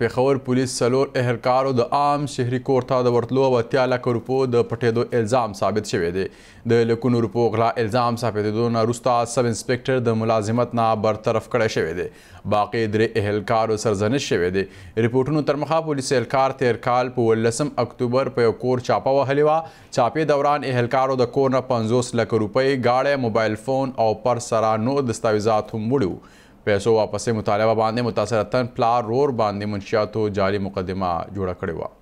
پیښور پولیس سلور اهرکارو د عام شهري کور ته د ورتلو او اتیا لک روپو د پټېدو الزام ثابت شوی دی د لکونو روپو غلا الزام ثابتېدو نه وروسته سب انسپکټر د ملازمت نه برطرف کړی شوی دی باقي درې اهلکارو سرزنش شوی دی رپورټونو تر مخه پولیس اهلکار تیر کال په ولسم اکتوبر په یو کور چاپه وهلې وه چاپې دوران اهلکارو د کور نه پنځوس لک روپۍ ګاډی موبایل فون او پر سره نور دستاویزات هم وړي پیسو واپسې مطالبه باندې متاثرتن پلار رور باندې منشیاتو جالي مقدمه جوړه کړې و